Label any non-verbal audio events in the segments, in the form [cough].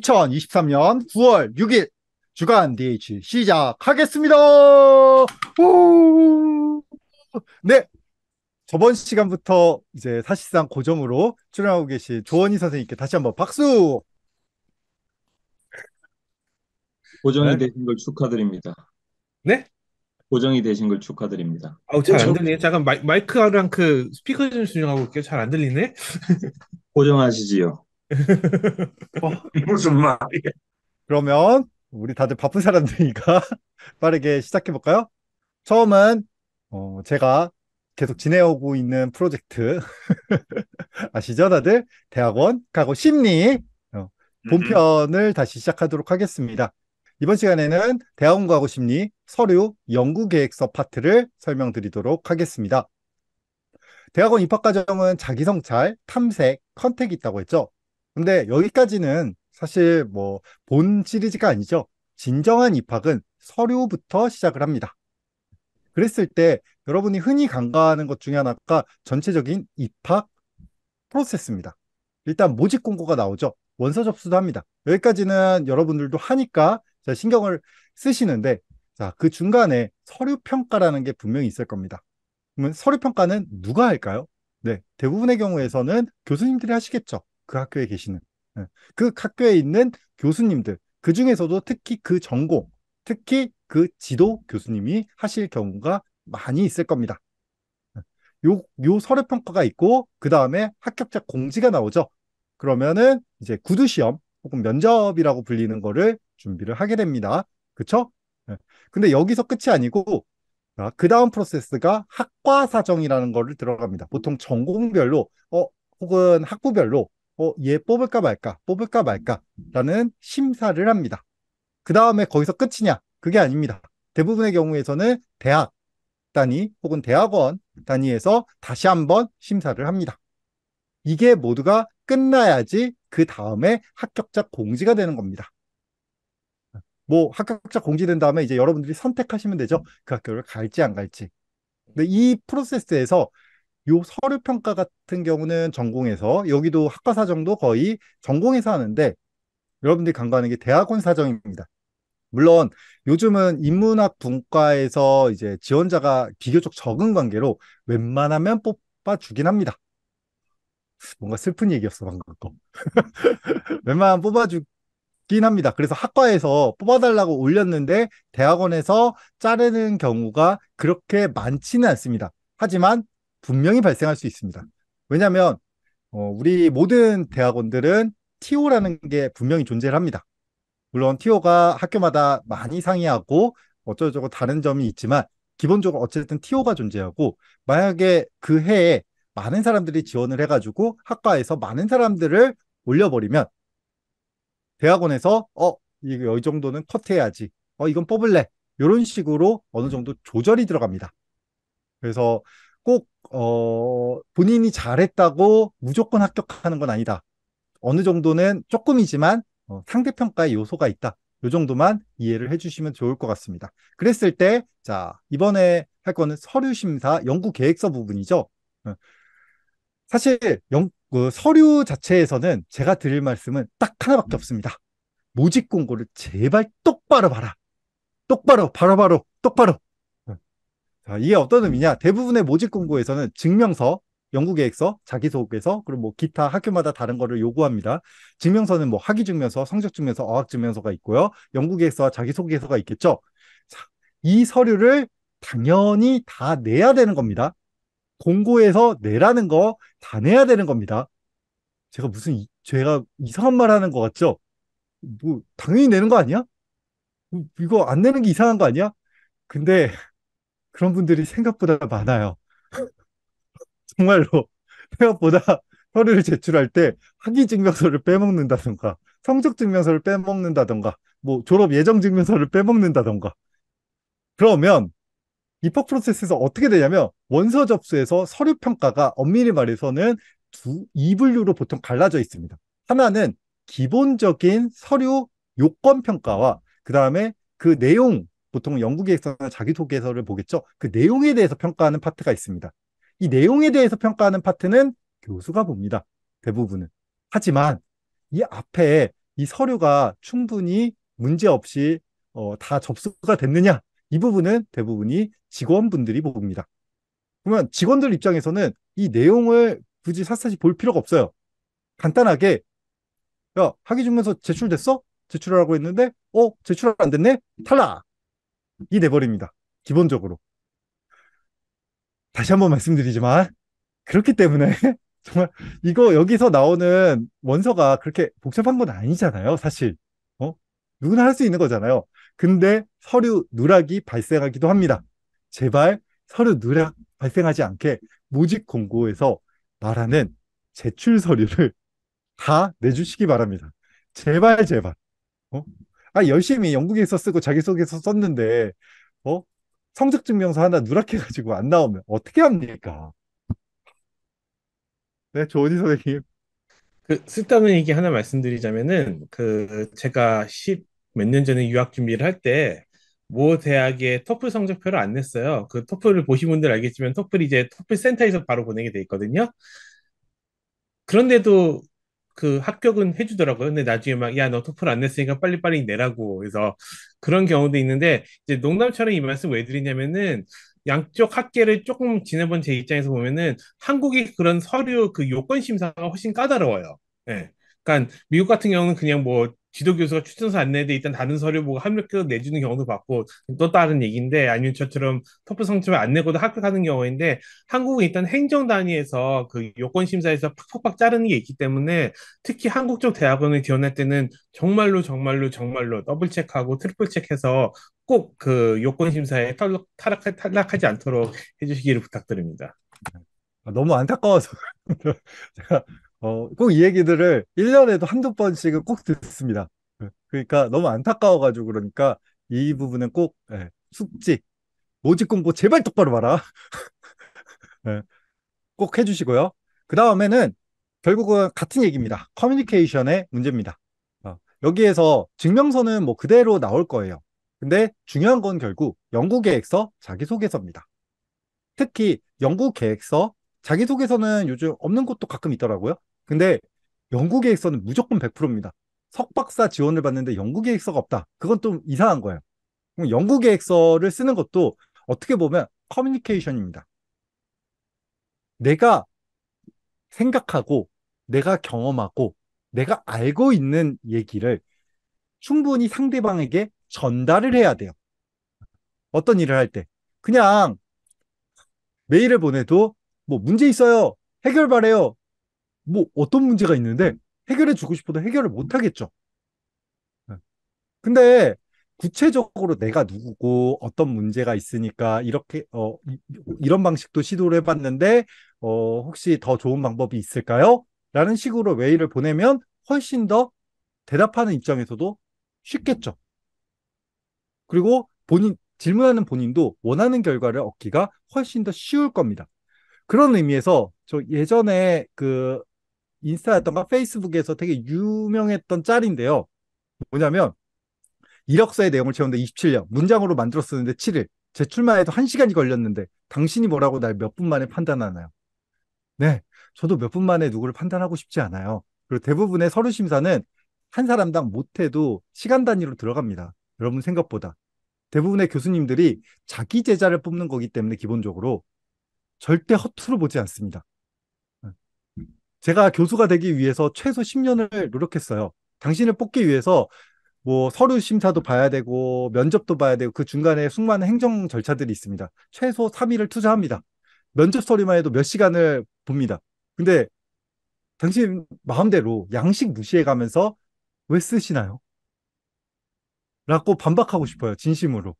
2023년 9월 6일 주간 DH 시작하겠습니다. 오! 네. 저번 시간부터 이제 사실상 고정으로 출연하고 계신 조원희 선생님께 다시 한번 박수. 고정이 네. 되신 걸 축하드립니다. 네? 고정이 되신 걸 축하드립니다. 아우 잘안 들리네. 잠깐 마이, 마이크랑 그 스피커 좀수정하고 올게요. 잘 안 들리네. 고정하시지요. 어, [laughs] 무슨 말이야? 그러면 우리 다들 바쁜 사람들이니까 [laughs] 빠르게 시작해 볼까요? 처음은 어, 제가 계속 지내오고 있는 프로젝트 [laughs] 아시죠 다들 대학원 가고 심리 어, 본편을 다시 시작하도록 하겠습니다. 이번 시간에는 대학원 가고 심리 서류 연구 계획서 파트를 설명드리도록 하겠습니다. 대학원 입학 과정은 자기 성찰, 탐색, 컨택이 있다고 했죠. 근데 여기까지는 사실 뭐 본 시리즈가 아니죠. 진정한 입학은 서류부터 시작을 합니다. 그랬을 때 여러분이 흔히 간과하는 것 중에 하나가 전체적인 입학 프로세스입니다. 일단 모집 공고가 나오죠. 원서 접수도 합니다. 여기까지는 여러분들도 하니까 신경을 쓰시는데 자, 그 중간에 서류 평가라는 게 분명히 있을 겁니다. 그러면 서류 평가는 누가 할까요? 네, 대부분의 경우에서는 교수님들이 하시겠죠. 그 학교에 계시는 예, 그 학교에 있는 교수님들 그 중에서도 특히 그 전공 특히 그 지도 교수님이 하실 경우가 많이 있을 겁니다. 예, 요, 요 서류 평가가 있고, 그 다음에 합격자 공지가 나오죠. 그러면은 이제 구두 시험 혹은 면접이라고 불리는 거를 준비를 하게 됩니다. 그쵸? 예, 근데 여기서 끝이 아니고, 아, 그 다음 프로세스가 학과 사정이라는 거를 들어갑니다. 보통 전공별로, 어, 혹은 학부별로 어, 얘 뽑을까 말까, 뽑을까 말까라는 심사를 합니다. 그 다음에 거기서 끝이냐? 그게 아닙니다. 대부분의 경우에서는 대학 단위 혹은 대학원 단위에서 다시 한번 심사를 합니다. 이게 모두가 끝나야지 그 다음에 합격자 공지가 되는 겁니다. 뭐 합격자 공지된 다음에 이제 여러분들이 선택하시면 되죠. 그 학교를 갈지 안 갈지. 근데 이 프로세스에서 요 서류 평가 같은 경우는 전공에서 여기도 학과 사정도 거의 전공에서 하는데 여러분들이 간과하는 게 대학원 사정입니다. 물론 요즘은 인문학 분과에서 이제 지원자가 비교적 적은 관계로 웬만하면 뽑아주긴 합니다. 뭔가 슬픈 얘기였어 방금 거. [laughs] 웬만하면 뽑아주긴 합니다. 그래서 학과에서 뽑아달라고 올렸는데 대학원에서 자르는 경우가 그렇게 많지는 않습니다. 하지만 분명히 발생할 수 있습니다. 왜냐하면 어, 우리 모든 대학원들은 TO라는 게 분명히 존재를 합니다. 물론 TO가 학교마다 많이 상이하고 어쩌고저쩌고 다른 점이 있지만 기본적으로 어쨌든 TO가 존재하고 만약에 그 해에 많은 사람들이 지원을 해가지고 학과에서 많은 사람들을 올려버리면 대학원에서 어 이거 이 정도는 컷해야지 어 이건 뽑을래 이런 식으로 어느 정도 조절이 들어갑니다. 그래서 꼭, 어, 본인이 잘했다고 무조건 합격하는 건 아니다. 어느 정도는 조금이지만 어, 상대평가의 요소가 있다. 요 정도만 이해를 해주시면 좋을 것 같습니다. 그랬을 때, 자, 이번에 할 거는 서류심사 연구계획서 부분이죠. 어, 사실, 연, 그 서류 자체에서는 제가 드릴 말씀은 딱 하나밖에 없습니다. 모집 공고를 제발 똑바로 봐라. 똑바로, 바로바로, 바로, 똑바로. 자, 이게 어떤 의미냐? 대부분의 모집 공고에서는 증명서, 연구계획서, 자기소개서, 그리고 뭐 기타 학교마다 다른 거를 요구합니다. 증명서는 뭐 학위증명서, 성적증명서, 어학증명서가 있고요. 연구계획서와 자기소개서가 있겠죠. 자, 이 서류를 당연히 다 내야 되는 겁니다. 공고에서 내라는 거 다 내야 되는 겁니다. 제가 무슨 이, 제가 이상한 말 하는 것 같죠? 뭐 당연히 내는 거 아니야? 뭐 이거 안 내는 게 이상한 거 아니야? 근데 그런 분들이 생각보다 많아요. [laughs] 정말로 생각보다 서류를 제출할 때 학위 증명서를 빼먹는다던가 성적 증명서를 빼먹는다던가 뭐 졸업 예정 증명서를 빼먹는다던가 그러면 입학 프로세스에서 어떻게 되냐면 원서 접수에서 서류 평가가 엄밀히 말해서는 두, 이 분류로 보통 갈라져 있습니다. 하나는 기본적인 서류 요건 평가와 그 다음에 그 내용 보통 연구계획서나 자기소개서를 보겠죠. 그 내용에 대해서 평가하는 파트가 있습니다. 이 내용에 대해서 평가하는 파트는 교수가 봅니다. 대부분은. 하지만 이 앞에 이 서류가 충분히 문제 없이 어, 다 접수가 됐느냐 이 부분은 대부분이 직원분들이 봅니다. 그러면 직원들 입장에서는 이 내용을 굳이 샅샅이 볼 필요가 없어요. 간단하게 야 학위 증명서 제출됐어? 제출하라고 했는데 어 제출 안 됐네? 탈락. 이 돼버립니다. 기본적으로. 다시 한 번 말씀드리지만 그렇기 때문에 [laughs] 정말 이거 여기서 나오는 원서가 그렇게 복잡한 건 아니잖아요, 사실. 어? 누구나 할 수 있는 거잖아요. 근데 서류 누락이 발생하기도 합니다. 제발 서류 누락 발생하지 않게 모집 공고에서 말하는 제출 서류를 [laughs] 다 내주시기 바랍니다. 제발 제발. 어? 아 열심히 영국에서 쓰고 자기소개서 썼는데 어 성적 증명서 하나 누락해 가지고 안 나오면 어떻게 합니까? 네, 조은희 선생님. 그 쓸데없는 얘기 하나 말씀드리자면은 그 제가 10 몇 년 전에 유학 준비를 할 때 모대학에 토플 성적표를 안 냈어요. 그 토플을 보신 분들 알겠지만 토플이 이제 토플 센터에서 바로 보내게 돼 있거든요. 그런데도 그 합격은 해주더라고요. 근데 나중에 막, 야, 너 토플 안 냈으니까 빨리빨리 내라고. 그래서 그런 경우도 있는데, 이제 농담처럼 이 말씀 왜 드리냐면은, 양쪽 학계를 조금 지내본 제 입장에서 보면은, 한국이 그런 서류 그 요건 심사가 훨씬 까다로워요. 예. 네. 그러니까 미국 같은 경우는 그냥 뭐 지도 교수가 추천서 안내도 일단 다른 서류 보고 합격을 그 내주는 경우도 봤고 또 다른 얘기인데 아니면 저처럼 토프 성적을 안 내고도 합격하는 경우인데 한국은 일단 행정 단위에서 그 요건 심사에서 팍팍팍 자르는 게 있기 때문에 특히 한국 쪽 대학원을 지원할 때는 정말로 정말로 정말로 더블 체크하고 트리플 체크해서 꼭 그 요건 심사에 탈락, 탈락, 탈락하지 않도록 해주시기를 부탁드립니다. 아, 너무 안타까워서 [laughs] 제가 어, 꼭 이 얘기들을 1년에도 한두 번씩은 꼭 듣습니다. 예, 그러니까 너무 안타까워가지고 그러니까 이 부분은 꼭 예, 숙지, 모집 공부 제발 똑바로 봐라. [laughs] 예, 꼭 해주시고요. 그 다음에는 결국은 같은 얘기입니다. 커뮤니케이션의 문제입니다. 어, 여기에서 증명서는 뭐 그대로 나올 거예요. 근데 중요한 건 결국 연구계획서, 자기소개서입니다. 특히 연구계획서, 자기소개서는 요즘 없는 곳도 가끔 있더라고요. 근데 연구 계획서는 무조건 100%입니다. 석박사 지원을 받는데 연구 계획서가 없다. 그건 좀 이상한 거예요. 그럼 연구 계획서를 쓰는 것도 어떻게 보면 커뮤니케이션입니다. 내가 생각하고 내가 경험하고 내가 알고 있는 얘기를 충분히 상대방에게 전달을 해야 돼요. 어떤 일을 할 때. 그냥 메일을 보내도 뭐 문제 있어요. 해결 바래요. 뭐 어떤 문제가 있는데 해결해 주고 싶어도 해결을 못 하겠죠. 네. 근데 구체적으로 내가 누구고 어떤 문제가 있으니까 이렇게 어 이런 방식도 시도를 해봤는데 어 혹시 더 좋은 방법이 있을까요? 라는 식으로 메일을 보내면 훨씬 더 대답하는 입장에서도 쉽겠죠. 그리고 본인 질문하는 본인도 원하는 결과를 얻기가 훨씬 더 쉬울 겁니다. 그런 의미에서 저 예전에 그 인스타였던가 페이스북에서 되게 유명했던 짤인데요. 뭐냐면 이력서의 내용을 채운데 27년, 문장으로 만들었었는데 7일, 제출만 해도 1시간이 걸렸는데 당신이 뭐라고 날 몇 분 만에 판단하나요? 네, 저도 몇 분 만에 누구를 판단하고 싶지 않아요. 그리고 대부분의 서류 심사는 한 사람당 못해도 시간 단위로 들어갑니다. 여러분 생각보다. 대부분의 교수님들이 자기 제자를 뽑는 거기 때문에 기본적으로 절대 허투루 보지 않습니다. 제가 교수가 되기 위해서 최소 10년을 노력했어요. 당신을 뽑기 위해서 뭐 서류 심사도 봐야 되고 면접도 봐야 되고 그 중간에 수많은 행정 절차들이 있습니다. 최소 3일을 투자합니다. 면접 서류만 해도 몇 시간을 봅니다. 근데 당신 마음대로 양식 무시해 가면서 왜 쓰시나요? 라고 반박하고 싶어요. 진심으로.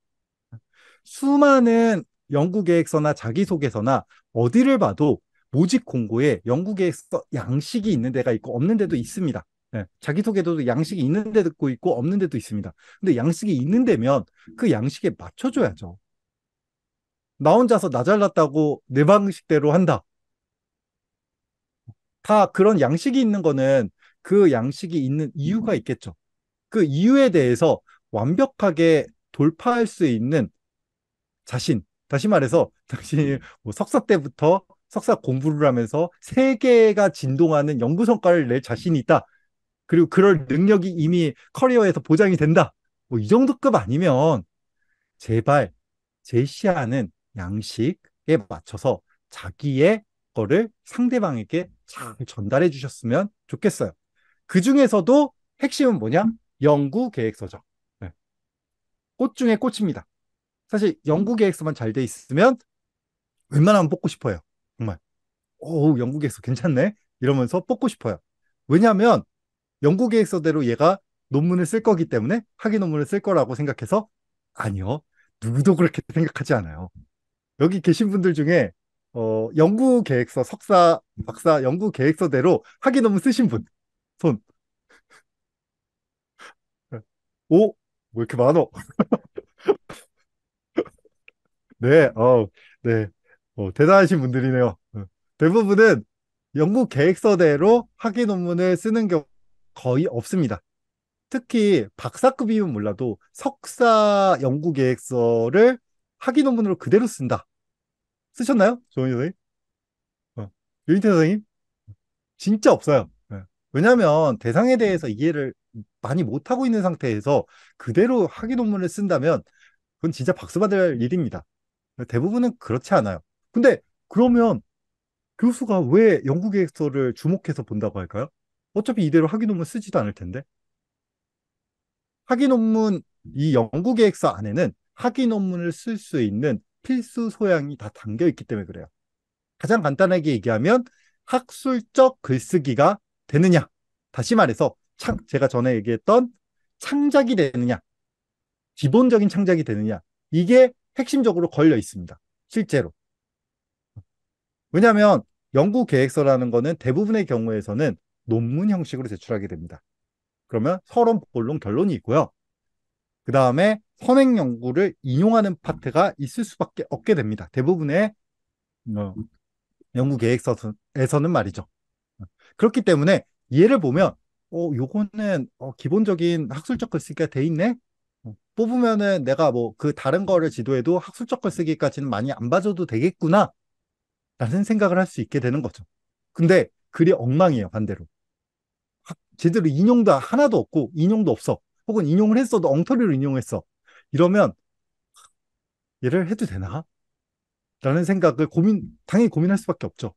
수많은 연구 계획서나 자기소개서나 어디를 봐도 모집 공고에 영국에 양식이 있는 데가 있고 없는 데도 있습니다. 네. 예, 자기소개도 양식이 있는 데도 있고 없는 데도 있습니다. 근데 양식이 있는 데면 그 양식에 맞춰줘야죠. 나 혼자서 나 잘났다고 내 방식대로 한다. 다 그런 양식이 있는 거는 그 양식이 있는 이유가 있겠죠. 그 이유에 대해서 완벽하게 돌파할 수 있는 자신, 다시 말해서 당신이 뭐 석사 때부터 석사 공부를 하면서 세계가 진동하는 연구 성과를 낼 자신이 있다. 그리고 그럴 능력이 이미 커리어에서 보장이 된다. 뭐 이 정도급 아니면 제발 제시하는 양식에 맞춰서 자기의 거를 상대방에게 잘 전달해 주셨으면 좋겠어요. 그 중에서도 핵심은 뭐냐? 연구 계획서죠. 네. 꽃 중에 꽃입니다. 사실 연구 계획서만 잘 돼 있으면 웬만하면 뽑고 싶어요. 정말 오 영국에서 괜찮네 이러면서 뽑고 싶어요. 왜냐하면 영국에서대로 얘가 논문을 쓸 거기 때문에 학위 논문을 쓸 거라고 생각해서 아니요 누구도 그렇게 생각하지 않아요. 여기 계신 분들 중에 어, 연구 계획서 석사 박사 연구 계획서대로 학위 논문 쓰신 분 손. 오, 뭐 이렇게 많어? [laughs] 네, 어, 네. 어, 대단하신 분들이네요. 어, 대부분은 연구 계획서대로 학위 논문을 쓰는 경우 거의 없습니다. 특히 박사급이면 몰라도 석사 연구 계획서를 학위 논문으로 그대로 쓴다. 쓰셨나요? 조은희 선생님? 어, 유인태 선생님? 진짜 없어요. 네. 왜냐하면 대상에 대해서 이해를 많이 못하고 있는 상태에서 그대로 학위 논문을 쓴다면 그건 진짜 박수 받을 일입니다. 대부분은 그렇지 않아요. 근데 그러면 교수가 왜 연구계획서를 주목해서 본다고 할까요? 어차피 이대로 학위 논문 쓰지도 않을 텐데. 학위 논문, 이 연구계획서 안에는 학위 논문을 쓸 수 있는 필수 소양이 다 담겨 있기 때문에 그래요. 가장 간단하게 얘기하면 학술적 글쓰기가 되느냐. 다시 말해서 창, 제가 전에 얘기했던 창작이 되느냐. 기본적인 창작이 되느냐. 이게 핵심적으로 걸려 있습니다. 실제로. 왜냐하면 연구 계획서라는 거는 대부분의 경우에서는 논문 형식으로 제출하게 됩니다. 그러면 서론, 본론, 결론이 있고요. 그 다음에 선행 연구를 인용하는 파트가 있을 수밖에 없게 됩니다. 대부분의 어, 연구 계획서에서는 말이죠. 그렇기 때문에 얘를 보면 어, 요거는 어, 기본적인 학술적 글쓰기가 돼 있네? 어, 뽑으면은 내가 뭐 그 다른 거를 지도해도 학술적 글쓰기까지는 많이 안 봐줘도 되겠구나 라는 생각을 할 수 있게 되는 거죠. 근데 글이 엉망이에요, 반대로. 제대로 인용도 하나도 없고, 인용도 없어. 혹은 인용을 했어도 엉터리로 인용했어. 이러면, 얘를 해도 되나? 라는 생각을 고민, 당연히 고민할 수밖에 없죠.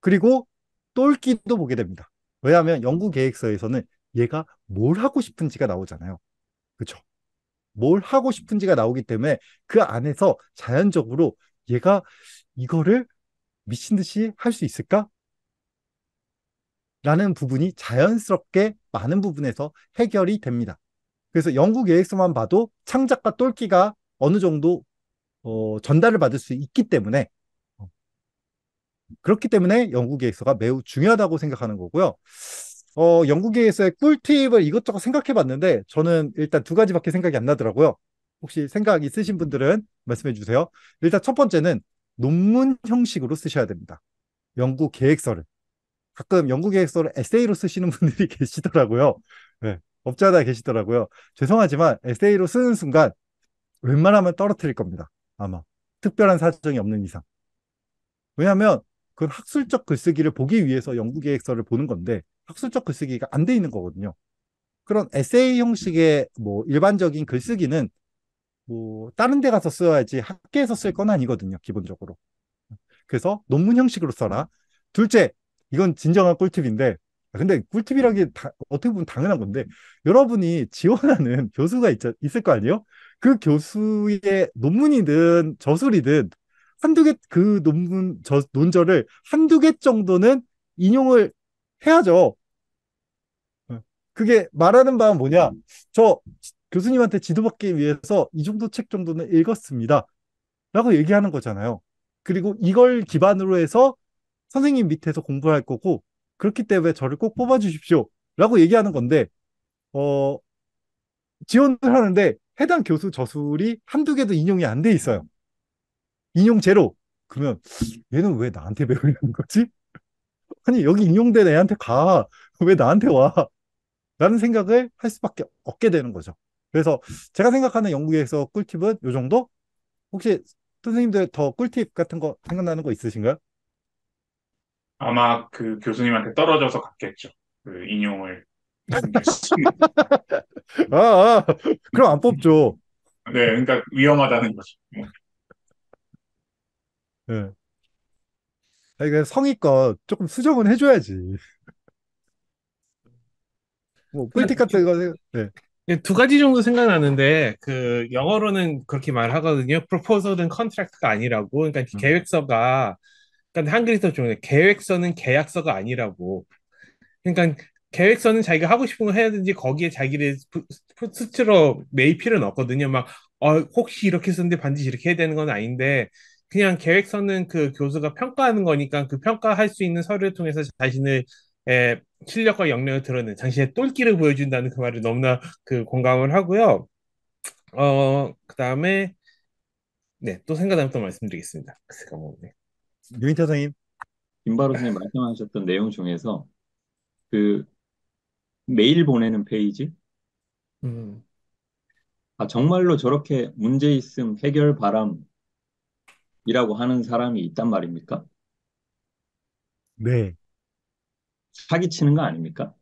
그리고 똘끼도 보게 됩니다. 왜냐하면 연구 계획서에서는 얘가 뭘 하고 싶은지가 나오잖아요. 그쵸뭘 하고 싶은지가 나오기 때문에 그 안에서 자연적으로 얘가 이거를 미친 듯이 할 수 있을까? 라는 부분이 자연스럽게 많은 부분에서 해결이 됩니다. 그래서 연구 계획서만 봐도 창작과 똘끼가 어느 정도 어, 전달을 받을 수 있기 때문에 어, 그렇기 때문에 연구 계획서가 매우 중요하다고 생각하는 거고요. 어, 연구 계획서의 꿀팁을 이것저것 생각해 봤는데 저는 일단 두 가지밖에 생각이 안 나더라고요. 혹시 생각 있으신 분들은 말씀해 주세요. 일단 첫 번째는 논문 형식으로 쓰셔야 됩니다. 연구 계획서를. 가끔 연구 계획서를 에세이로 쓰시는 분들이 [laughs] 계시더라고요. 네, 업자다 계시더라고요. 죄송하지만 에세이로 쓰는 순간 웬만하면 떨어뜨릴 겁니다. 아마. 특별한 사정이 없는 이상. 왜냐하면 그 학술적 글쓰기를 보기 위해서 연구 계획서를 보는 건데 학술적 글쓰기가 안 돼 있는 거거든요. 그런 에세이 형식의 뭐 일반적인 글쓰기는 뭐 다른 데 가서 써야지 학계에서 쓸건 음. 아니거든요 기본적으로 그래서 논문 형식으로 써라 둘째 이건 진정한 꿀팁인데 근데 꿀팁이라기 다, 어떻게 보면 당연한 건데 여러분이 지원하는 [laughs] 교수가 있, 있을 거 아니에요 그 교수의 논문이든 저술이든 한두 개 그 논문 저 논절을 한두 개 정도는 인용을 해야죠 어, 그게 말하는 바는 뭐냐 저 교수님한테 지도받기 위해서 이 정도 책 정도는 읽었습니다. 라고 얘기하는 거잖아요. 그리고 이걸 기반으로 해서 선생님 밑에서 공부할 거고, 그렇기 때문에 저를 꼭 뽑아주십시오. 라고 얘기하는 건데, 어, 지원을 하는데 해당 교수 저술이 한두 개도 인용이 안 돼 있어요. 인용 제로. 그러면 얘는 왜 나한테 배우려는 거지? 아니, 여기 인용된 애한테 가. 왜 나한테 와? 라는 생각을 할 수밖에 없게 되는 거죠. 그래서 제가 생각하는 영국에서 꿀팁은 요 정도? 혹시 선생님들 더 꿀팁 같은 거 생각나는 거 있으신가요? 아마 그 교수님한테 떨어져서 갔겠죠. 그 인용을. [laughs] 아, 아, 그럼 안 뽑죠. 네, 그러니까 위험하다는 거죠. 네. 그러 성의껏 조금 수정은 해줘야지. 뭐 꿀팁 같은 거, 네. 예, 두 가지 정도 생각나는데 그 영어로는 그렇게 말하거든요. 프로포설은 컨트랙트가 아니라고. 그러니까 음. 계획서가 그러니까 한글에서 좀 계획서는 계약서가 아니라고. 그러니까 계획서는 자기가 하고 싶은 거 해야든지 거기에 자기를 스스로 매일 필요는 없거든요. 막 어, 혹시 이렇게 쓰는데 반드시 이렇게 해야 되는 건 아닌데 그냥 계획서는 그 교수가 평가하는 거니까 그 평가할 수 있는 서류를 통해서 자신을 에, 실력과 역량을 드러낸 당신의 똘끼를 보여준다는 그 말을 너무나 그 공감을 하고요. 어, 그 다음에, 네, 또 생각나면 또 말씀드리겠습니다. 글쎄가 뭐 유인태 선생님. 김바로 선생님 말씀하셨던 내용 중에서 그 메일 보내는 페이지? 음. 아, 정말로 저렇게 문제 있음 해결 바람이라고 하는 사람이 있단 말입니까? 네. 사기치는 거 아닙니까?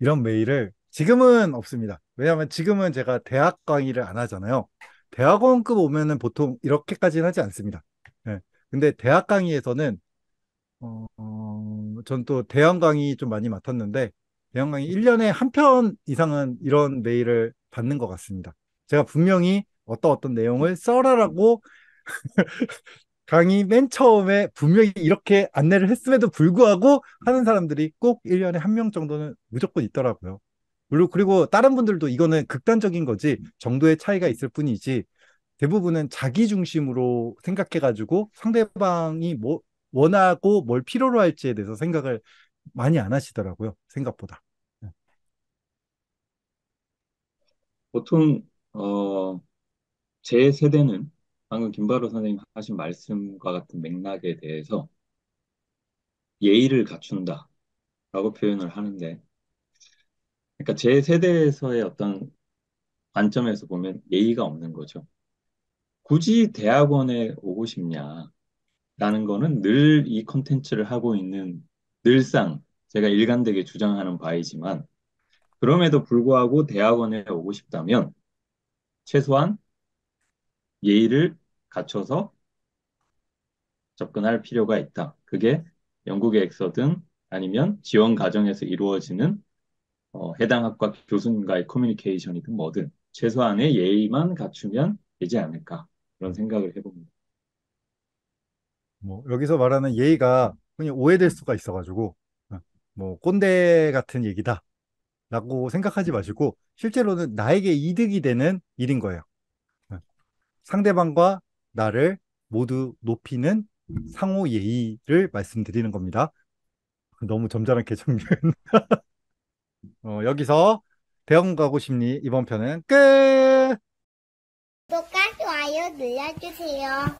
이런 메일을 지금은 없습니다. 왜냐하면 지금은 제가 대학 강의를 안 하잖아요. 대학원급 오면은 보통 이렇게까지는 하지 않습니다. 네. 근데 대학 강의에서는 어, 어전또 대형 강의 좀 많이 맡았는데 대형 강의 1년에 한 편 이상은 이런 메일을 받는 것 같습니다. 제가 분명히 어떤 어떤 내용을 써라라고 강의 맨 처음에 분명히 이렇게 안내를 했음에도 불구하고 하는 사람들이 꼭 1년에 한 명 정도는 무조건 있더라고요. 그리고, 그리고 다른 분들도 이거는 극단적인 거지 정도의 차이가 있을 뿐이지 대부분은 자기 중심으로 생각해가지고 상대방이 뭐 원하고 뭘 필요로 할지에 대해서 생각을 많이 안 하시더라고요. 생각보다. 보통 어, 제 세대는 방금 김바로 선생님 하신 말씀과 같은 맥락에 대해서 예의를 갖춘다 라고 표현을 하는데 그러니까 제 세대에서의 어떤 관점에서 보면 예의가 없는 거죠. 굳이 대학원에 오고 싶냐 라는 거는 늘 이 컨텐츠를 하고 있는 늘상 제가 일관되게 주장하는 바이지만 그럼에도 불구하고 대학원에 오고 싶다면 최소한 예의를 갖춰서 접근할 필요가 있다. 그게 연구계 획서든 아니면 지원 과정에서 이루어지는 어, 해당 학과 교수님과의 커뮤니케이션이든 뭐든 최소한의 예의만 갖추면 되지 않을까 그런 생각을 해봅니다. 뭐 여기서 말하는 예의가 흔히 오해될 수가 있어가지고 어, 뭐 꼰대 같은 얘기다라고 생각하지 마시고 실제로는 나에게 이득이 되는 일인 거예요. 상대방과 나를 모두 높이는 상호 예의를 말씀드리는 겁니다. 너무 점잖게 정면. [laughs] 어, 여기서 대형 가고 심리 이번 편은 끝. 구독과 좋아요 눌러주세요.